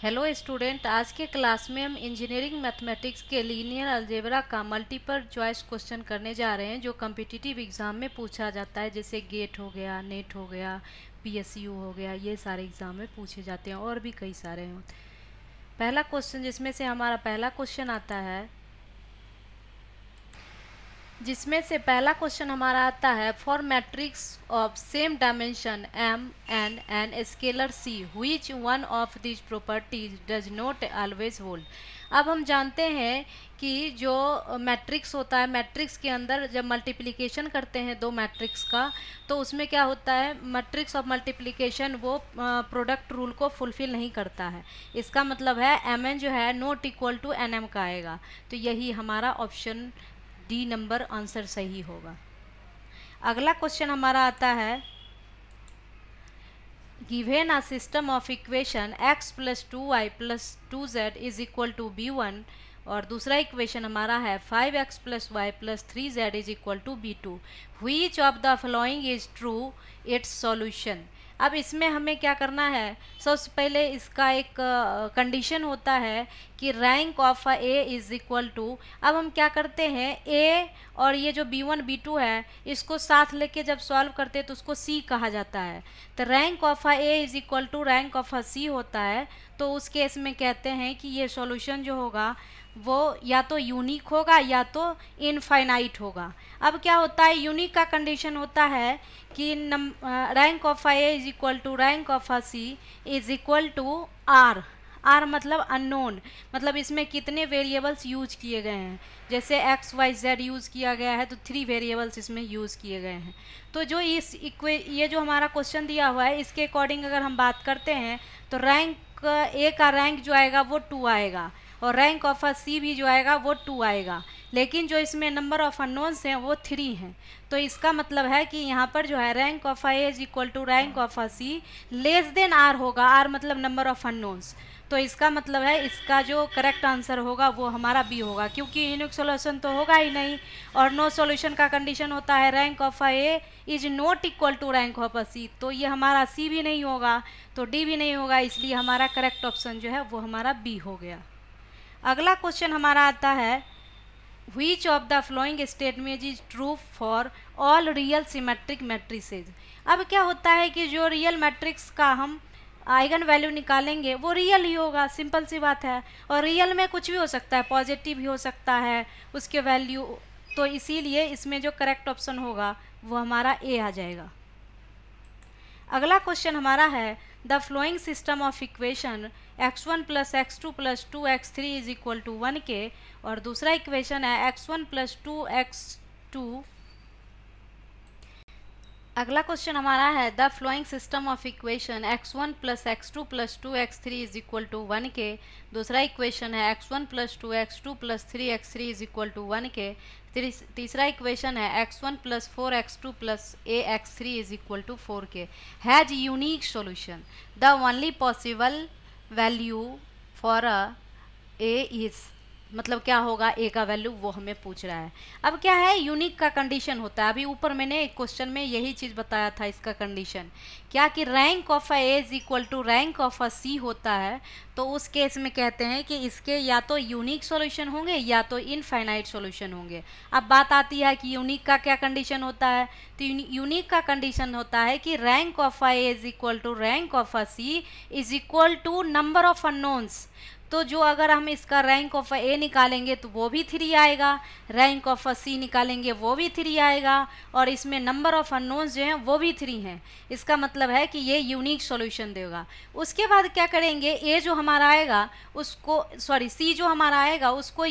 hello student आज के class में हम इंजीनियरिंग मैथमेटिक्स के लीनियर अल्जेबरा का मल्टीपल चॉइस क्वेश्चन करने जा रहे हैं जो कम्पिटिटिव एग्ज़ाम में पूछा जाता है जैसे गेट हो गया नेट हो गया पीएसयू हो गया ये सारे एग्ज़ाम में पूछे जाते हैं और भी कई सारे हैं पहला क्वेश्चन जिसमें से हमारा पहला क्वेश्चन आता है जिसमें से पहला क्वेश्चन हमारा आता है for matrix of same dimension M N N scalar C which one of these properties does not always hold अब हम जानते हैं कि जो मैट्रिक्स होता है मैट्रिक्स के अंदर जब मल्टीप्लिकेशन करते हैं दो मैट्रिक्स का तो उसमें क्या होता है मैट्रिक्स ऑफ मल्टीप्लिकेशन वो प्रोडक्ट रूल को फुलफ़िल नहीं करता है इसका मतलब है एम एन जो है not equal to N M का आएगा तो यही हमारा ऑप्शन डी नंबर आंसर सही होगा अगला क्वेश्चन हमारा आता है given a system of equation x plus two Y plus two Z is equal to B one और दूसरा इक्वेशन हमारा है five X plus Y plus three Z is equal to B two which of the following is true its solution अब इसमें हमें क्या करना है सबसे पहले इसका एक कंडीशन होता है कि rank of A is equal to अब हम क्या करते हैं ए और ये जो बी वन बी टू है इसको साथ लेके जब सॉल्व करते हैं तो उसको सी कहा जाता है तो rank of A is equal to rank of C होता है तो उस केस में कहते हैं कि ये सॉल्यूशन जो होगा वो या तो यूनिक होगा या तो इनफाइनाइट होगा अब क्या होता है यूनिक का कंडीशन होता है कि rank of I is equal to rank of A C is equal to R R मतलब अननोन मतलब इसमें कितने वेरिएबल्स यूज किए गए हैं जैसे एक्स वाई जेड यूज़ किया गया है तो थ्री वेरिएबल्स इसमें यूज़ किए गए हैं तो जो इस इक्वे ये जो हमारा क्वेश्चन दिया हुआ है इसके अकॉर्डिंग अगर हम बात करते हैं तो रैंक ए का रैंक जो आएगा वो टू आएगा और रैंक ऑफ अ सी भी जो आएगा वो टू आएगा लेकिन जो इसमें नंबर ऑफ अनोन्स हैं वो थ्री हैं तो इसका मतलब है कि यहाँ पर जो है rank of I is equal to rank of a C less than R होगा आर मतलब नंबर ऑफ अनोन्स तो इसका मतलब है इसका जो करेक्ट आंसर होगा वो हमारा बी होगा क्योंकि यूनिक सोल्यूशन तो होगा ही नहीं और नो सोल्यूशन का कंडीशन होता है rank of I A is not equal to rank of a C तो ये हमारा सी भी नहीं होगा तो डी भी नहीं होगा इसलिए हमारा करेक्ट ऑप्शन जो है वो हमारा बी हो गया अगला क्वेश्चन हमारा आता है which of the following statement is true for all real symmetric matrices अब क्या होता है कि जो रियल मैट्रिक्स का हम आइगन वैल्यू निकालेंगे वो रियल ही होगा सिंपल सी बात है और रियल में कुछ भी हो सकता है पॉजिटिव भी हो सकता है उसके वैल्यू तो इसीलिए इसमें जो करेक्ट ऑप्शन होगा वो हमारा ए आ जाएगा अगला क्वेश्चन हमारा है the following system of equation X one plus X two plus two x three is equal to one के और दूसरा इक्वेशन है x one plus two X two अगला क्वेश्चन हमारा है the following system of equation X one plus X two plus two x three is equal to one के दूसरा equation है x one plus two X two plus three X three is equal to one के तीसरा equation है x one plus four x two plus a x three is equal to four के has unique solution the only possible value for a is मतलब क्या होगा ए का value वो हमें पूछ रहा है अब क्या है यूनिक का कंडीशन होता है अभी ऊपर मैंने एक क्वेश्चन में यही चीज़ बताया था इसका कंडीशन क्या कि rank of a A is equal to rank of a C होता है तो उस केस में कहते हैं कि इसके या तो यूनिक सॉल्यूशन होंगे या तो इनफाइनाइट सॉल्यूशन होंगे अब बात आती है कि यूनिक का क्या कंडीशन होता है तो यूनिक का कंडीशन होता है कि rank of a A is equal to rank of a C is equal to number of unknowns तो जो अगर हम इसका रैंक ऑफ ए निकालेंगे तो वो भी थ्री आएगा रैंक ऑफ सी निकालेंगे वो भी थ्री आएगा और इसमें नंबर ऑफ अनोन्स जो हैं वो भी थ्री हैं इसका मतलब है कि ये यूनिक सॉल्यूशन देगा उसके बाद क्या करेंगे ए जो हमारा आएगा उसको सॉरी सी जो हमारा आएगा उसको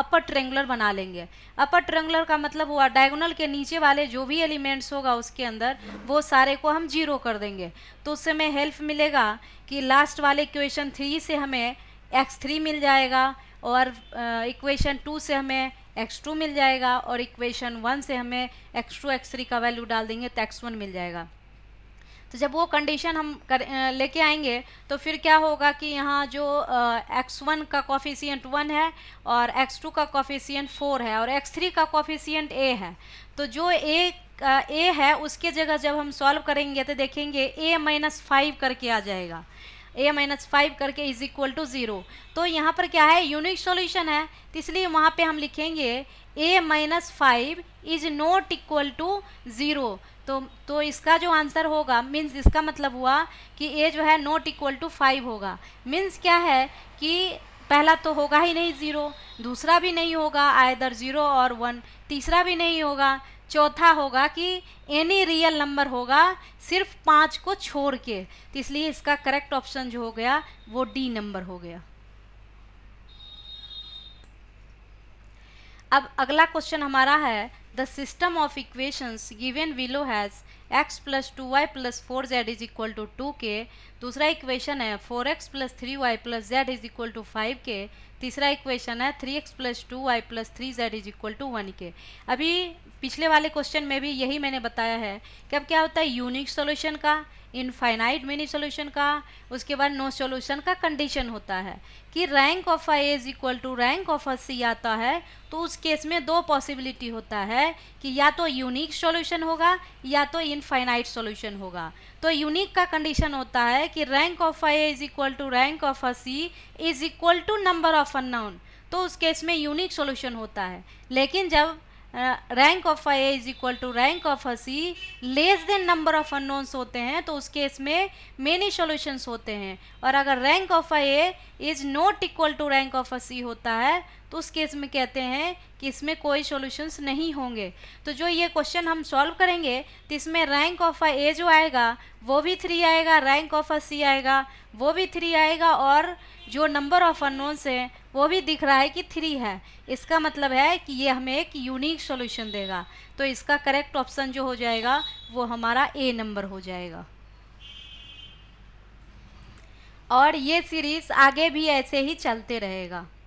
अपर ट्रेंगुलर बना लेंगे अपर ट्रेंगुलर का मतलब हुआ डायगोनल के नीचे वाले जो भी एलिमेंट्स होगा उसके अंदर वो सारे को हम जीरो कर देंगे तो उससे हमें हेल्प मिलेगा कि लास्ट वाले क्वेश्चन थ्री से हमें एक्स थ्री मिल जाएगा और इक्वेशन टू से हमें एक्स टू मिल जाएगा और इक्वेशन वन से हमें एक्स टू एक्स थ्री का वैल्यू डाल देंगे तो एक्स वन मिल जाएगा तो जब वो कंडीशन हम कर लेके आएंगे तो फिर क्या होगा कि यहाँ जो एक्स वन का कॉफिशियंट वन है और एक्स टू का कॉफिशियंट फोर है और एक्स थ्री का कॉफिशियंट ए है तो जो ए ए है उसके जगह जब हम सॉल्व करेंगे तो देखेंगे ए माइनस फाइव करके आ जाएगा ए माइनस फाइव करके इज इक्वल टू ज़ीरो तो यहाँ पर क्या है यूनिक सॉल्यूशन है तो इसलिए वहाँ पे हम लिखेंगे a minus five is not equal to zero तो तो इसका जो आंसर होगा मीन्स इसका मतलब हुआ कि ए जो है नॉट इक्वल टू फाइव होगा मीन्स क्या है कि पहला तो होगा ही नहीं ज़ीरो दूसरा भी नहीं होगा आयदर ज़ीरो और वन तीसरा भी नहीं होगा चौथा होगा कि एनी रियल नंबर होगा सिर्फ पाँच को छोड़ के तो इसलिए इसका करेक्ट ऑप्शन जो हो गया वो डी नंबर हो गया अब अगला क्वेश्चन हमारा है the system of equations given below has x plus two Y plus four z is equal to two के दूसरा इक्वेशन है four x plus three y plus z is equal to five के तीसरा equation है three x plus two Y plus three Z is equal to one के अभी पिछले वाले क्वेश्चन में भी यही मैंने बताया है कि अब क्या होता है यूनिक सोल्यूशन का इनफाइनाइट मिनी सोल्यूशन का उसके बाद नो सोल्यूशन का कंडीशन होता है कि rank of a A is equal to rank of a C आता है तो उस केस में दो पॉसिबिलिटी होता है कि या तो यूनिक सॉल्यूशन होगा या तो इनफाइनाइट सॉल्यूशन होगा तो यूनिक का कंडीशन होता है कि rank of a A is equal to rank of a C is equal to number of अन तो उस केस में यूनिक सोल्यूशन होता है लेकिन जब rank of A is equal to rank of a C less than number of unknowns होते हैं तो उस केस में मेनी सॉल्यूशंस होते हैं और अगर rank of I A is not equal to rank of a C होता है तो उस केस में कहते हैं कि इसमें कोई सोल्यूशंस नहीं होंगे तो जो ये क्वेश्चन हम सॉल्व करेंगे तो इसमें रैंक ऑफ आई ए जो आएगा वो भी थ्री आएगा रैंक ऑफ अ सी आएगा वो भी थ्री आएगा और जो नंबर ऑफ अनोन्स हैं वो भी दिख रहा है कि थ्री है इसका मतलब है कि ये हमें एक यूनिक सॉल्यूशन देगा तो इसका करेक्ट ऑप्शन जो हो जाएगा वो हमारा ए नंबर हो जाएगा और ये सीरीज़ आगे भी ऐसे ही चलते रहेगा